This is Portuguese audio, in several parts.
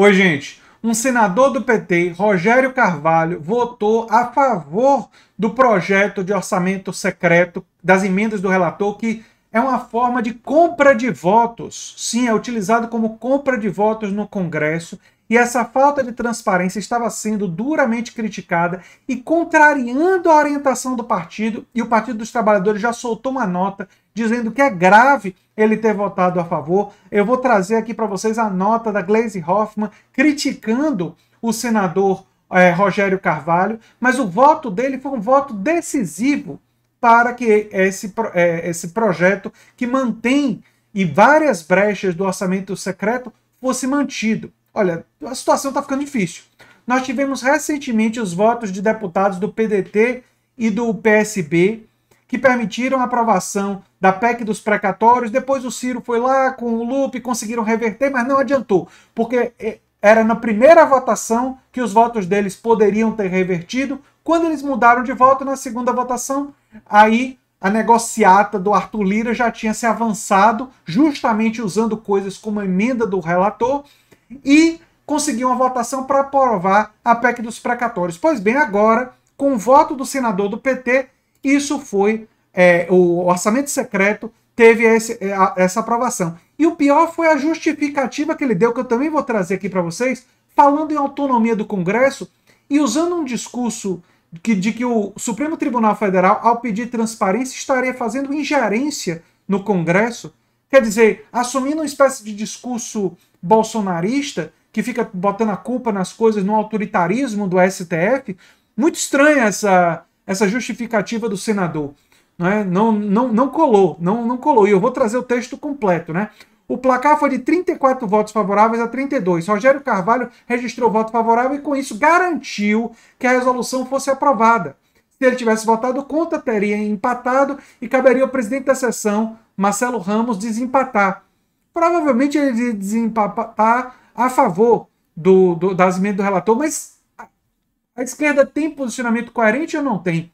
Oi, gente. Um senador do PT, Rogério Carvalho, votou a favor do projeto de orçamento secreto das emendas do relator, que é uma forma de compra de votos. Sim, é utilizado como compra de votos no Congresso e essa falta de transparência estava sendo duramente criticada e contrariando a orientação do partido, e o Partido dos Trabalhadores já soltou uma nota dizendo que é grave ele ter votado a favor. Eu vou trazer aqui para vocês a nota da Glaze Hoffman criticando o senador é, Rogério Carvalho, mas o voto dele foi um voto decisivo para que esse, é, esse projeto que mantém e várias brechas do orçamento secreto fosse mantido. Olha, a situação está ficando difícil. Nós tivemos recentemente os votos de deputados do PDT e do PSB que permitiram a aprovação da PEC dos precatórios. Depois o Ciro foi lá com o Lupe, conseguiram reverter, mas não adiantou, porque eh, era na primeira votação que os votos deles poderiam ter revertido. Quando eles mudaram de voto na segunda votação, aí a negociata do Arthur Lira já tinha se avançado, justamente usando coisas como a emenda do relator e conseguiu uma votação para aprovar a PEC dos precatórios. Pois bem, agora, com o voto do senador do PT, isso foi. É, o orçamento secreto teve esse, é, essa aprovação. E o pior foi a justificativa que ele deu, que eu também vou trazer aqui para vocês, falando em autonomia do Congresso e usando um discurso que, de que o Supremo Tribunal Federal, ao pedir transparência, estaria fazendo ingerência no Congresso Quer dizer, assumindo uma espécie de discurso bolsonarista, que fica botando a culpa nas coisas no autoritarismo do STF, muito estranha essa, essa justificativa do senador. é? Não, não, não colou, não, não colou. E eu vou trazer o texto completo, né? O placar foi de 34 votos favoráveis a 32. Rogério Carvalho registrou voto favorável e, com isso, garantiu que a resolução fosse aprovada. Se ele tivesse votado contra, teria empatado e caberia ao presidente da sessão, Marcelo Ramos, desempatar. Provavelmente ele desempatar a favor do, do, das emendas do relator, mas a esquerda tem posicionamento coerente ou não tem?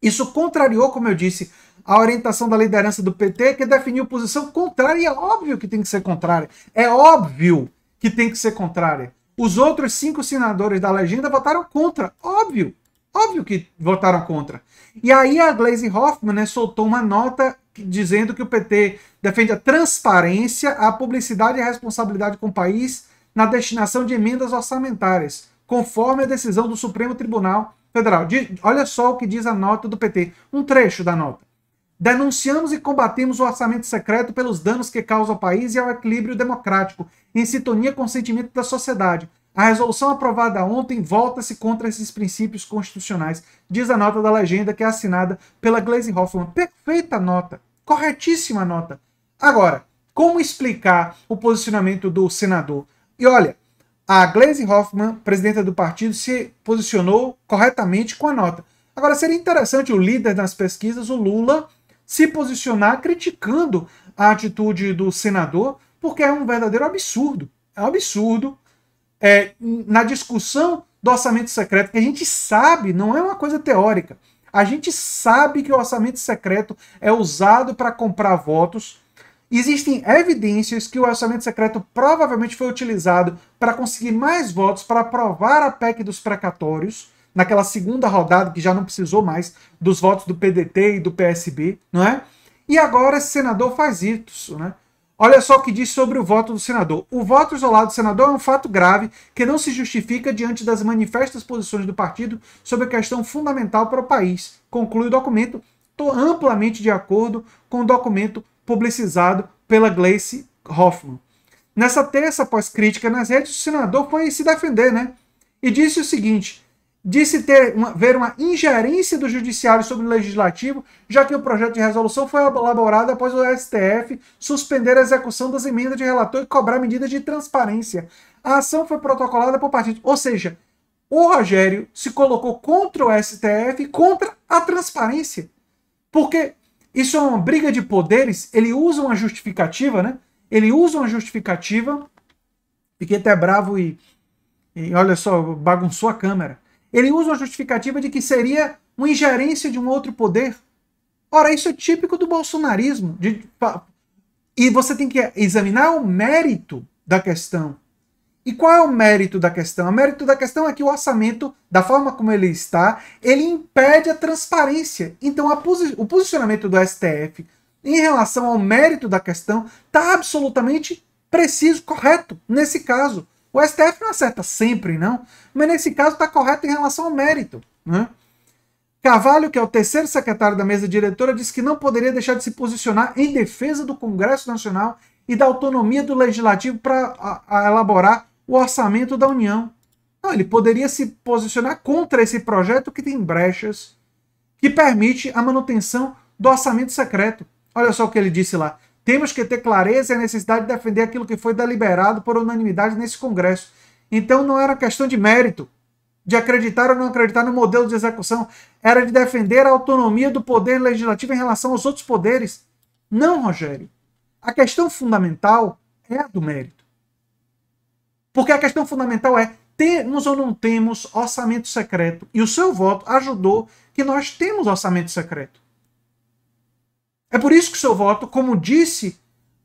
Isso contrariou, como eu disse, a orientação da liderança do PT, que definiu posição contrária, e é óbvio que tem que ser contrária. É óbvio que tem que ser contrária. Os outros cinco senadores da legenda votaram contra, óbvio. Óbvio que votaram contra. E aí a Glaze Hoffman né, soltou uma nota dizendo que o PT defende a transparência, a publicidade e a responsabilidade com o país na destinação de emendas orçamentárias, conforme a decisão do Supremo Tribunal Federal. De, olha só o que diz a nota do PT, um trecho da nota. Denunciamos e combatemos o orçamento secreto pelos danos que causa ao país e ao equilíbrio democrático, em sintonia com o sentimento da sociedade, a resolução aprovada ontem volta-se contra esses princípios constitucionais, diz a nota da legenda que é assinada pela Glaze Hoffman. Perfeita nota, corretíssima nota. Agora, como explicar o posicionamento do senador? E olha, a Glaze Hoffman, presidenta do partido, se posicionou corretamente com a nota. Agora, seria interessante o líder das pesquisas, o Lula, se posicionar criticando a atitude do senador, porque é um verdadeiro absurdo. É um absurdo é, na discussão do orçamento secreto, que a gente sabe, não é uma coisa teórica, a gente sabe que o orçamento secreto é usado para comprar votos. Existem evidências que o orçamento secreto provavelmente foi utilizado para conseguir mais votos para aprovar a PEC dos precatórios, naquela segunda rodada que já não precisou mais dos votos do PDT e do PSB, não é? E agora esse senador faz isso, né? Olha só o que diz sobre o voto do senador. O voto isolado do senador é um fato grave que não se justifica diante das manifestas posições do partido sobre a questão fundamental para o país. Conclui o documento. Estou amplamente de acordo com o documento publicizado pela Gleice Hoffman. Nessa terça, após crítica nas redes, o senador foi se defender, né? E disse o seguinte: disse ter uma, ver uma ingerência do judiciário sobre o legislativo, já que o projeto de resolução foi elaborado após o STF suspender a execução das emendas de relator e cobrar medidas de transparência. A ação foi protocolada por partido, ou seja, o Rogério se colocou contra o STF, contra a transparência. Porque isso é uma briga de poderes, ele usa uma justificativa, né? Ele usa uma justificativa, fiquei é até bravo e, e olha só, bagunçou a câmera ele usa a justificativa de que seria uma ingerência de um outro poder. Ora, isso é típico do bolsonarismo. De... E você tem que examinar o mérito da questão. E qual é o mérito da questão? O mérito da questão é que o orçamento, da forma como ele está, ele impede a transparência. Então, a posi... o posicionamento do STF em relação ao mérito da questão está absolutamente preciso, correto, nesse caso. O STF não acerta sempre, não, mas nesse caso está correto em relação ao mérito. Né? Carvalho, que é o terceiro secretário da mesa diretora, disse que não poderia deixar de se posicionar em defesa do Congresso Nacional e da autonomia do Legislativo para elaborar o orçamento da União. Não, ele poderia se posicionar contra esse projeto que tem brechas que permite a manutenção do orçamento secreto. Olha só o que ele disse lá. Temos que ter clareza e a necessidade de defender aquilo que foi deliberado por unanimidade nesse Congresso. Então não era questão de mérito, de acreditar ou não acreditar no modelo de execução, era de defender a autonomia do poder legislativo em relação aos outros poderes. Não, Rogério. A questão fundamental é a do mérito. Porque a questão fundamental é: temos ou não temos orçamento secreto? E o seu voto ajudou que nós temos orçamento secreto. É por isso que seu voto, como disse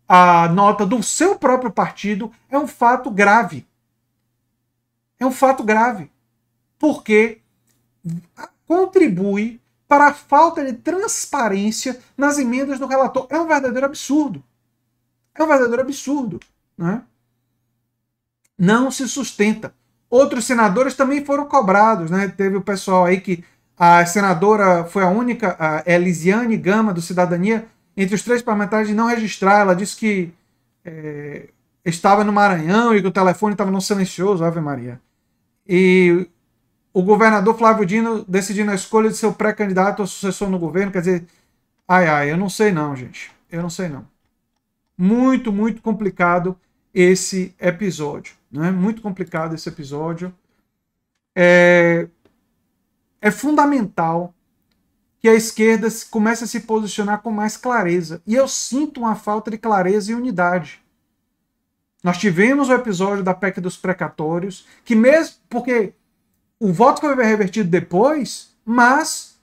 a nota do seu próprio partido, é um fato grave. É um fato grave. Porque contribui para a falta de transparência nas emendas do relator. É um verdadeiro absurdo. É um verdadeiro absurdo. Né? Não se sustenta. Outros senadores também foram cobrados. Né? Teve o pessoal aí que a senadora foi a única, a Elisiane Gama, do Cidadania, entre os três parlamentares de não registrar. Ela disse que é, estava no Maranhão e que o telefone estava no silencioso, Ave Maria. E o governador Flávio Dino decidindo a escolha de seu pré-candidato a sucessor no governo, quer dizer, ai, ai, eu não sei não, gente. Eu não sei não. Muito, muito complicado esse episódio. Né? Muito complicado esse episódio. É, é fundamental que a esquerda comece a se posicionar com mais clareza. E eu sinto uma falta de clareza e unidade. Nós tivemos o episódio da PEC dos precatórios, que mesmo porque o voto foi revertido depois, mas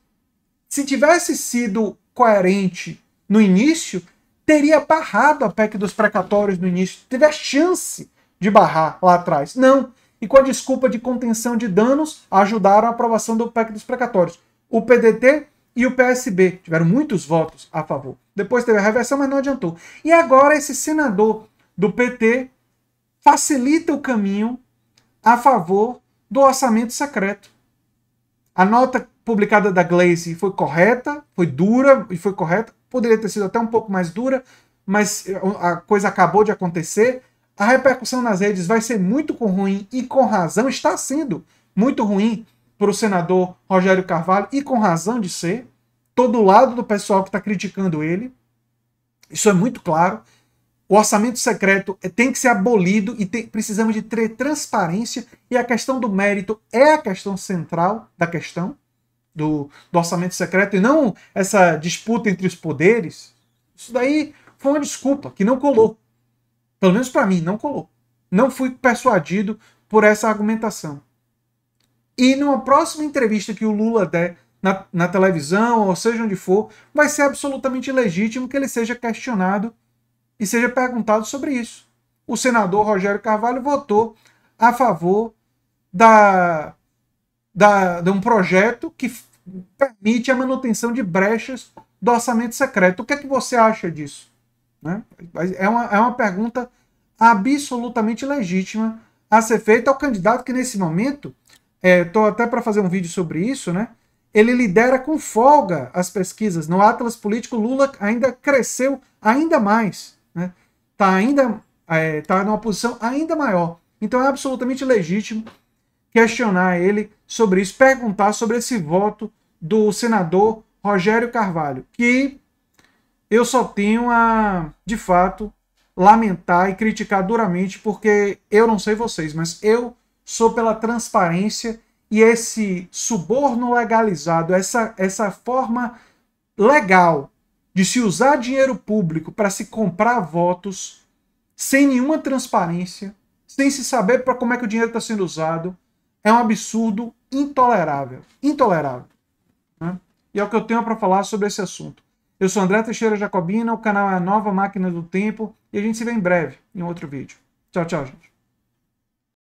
se tivesse sido coerente no início, teria barrado a PEC dos precatórios no início, teve a chance de barrar lá atrás. Não, e com a desculpa de contenção de danos, ajudaram a aprovação do PEC dos precatórios. O PDT e o PSB tiveram muitos votos a favor. Depois teve a reversão, mas não adiantou. E agora esse senador do PT facilita o caminho a favor do orçamento secreto. A nota publicada da Glaze foi correta, foi dura e foi correta. Poderia ter sido até um pouco mais dura, mas a coisa acabou de acontecer. A repercussão nas redes vai ser muito ruim e com razão está sendo muito ruim para o senador Rogério Carvalho e com razão de ser. Todo lado do pessoal que está criticando ele. Isso é muito claro. O orçamento secreto é, tem que ser abolido e tem, precisamos de ter transparência. E a questão do mérito é a questão central da questão do, do orçamento secreto e não essa disputa entre os poderes. Isso daí foi uma desculpa que não colou. Pelo menos para mim, não colou. Não fui persuadido por essa argumentação. E numa próxima entrevista que o Lula der na, na, televisão, ou seja onde for, vai ser absolutamente legítimo que ele seja questionado e seja perguntado sobre isso. O senador Rogério Carvalho votou a favor da, da, de um projeto que permite a manutenção de brechas do orçamento secreto. O que é que você acha disso? Né? É, uma, é uma pergunta absolutamente legítima a ser feita ao candidato que, nesse momento, estou é, até para fazer um vídeo sobre isso, né? ele lidera com folga as pesquisas. No Atlas Político, Lula ainda cresceu ainda mais. Né? Tá ainda é, tá numa posição ainda maior. Então é absolutamente legítimo questionar ele sobre isso, perguntar sobre esse voto do senador Rogério Carvalho, que eu só tenho a, de fato, lamentar e criticar duramente, porque eu não sei vocês, mas eu sou pela transparência e esse suborno legalizado, essa, essa forma legal de se usar dinheiro público para se comprar votos sem nenhuma transparência, sem se saber para como é que o dinheiro está sendo usado, é um absurdo intolerável. Intolerável. Né? E é o que eu tenho para falar sobre esse assunto. Eu sou André Teixeira Jacobina, o canal é a Nova Máquina do Tempo e a gente se vê em breve em outro vídeo. Tchau, tchau, gente.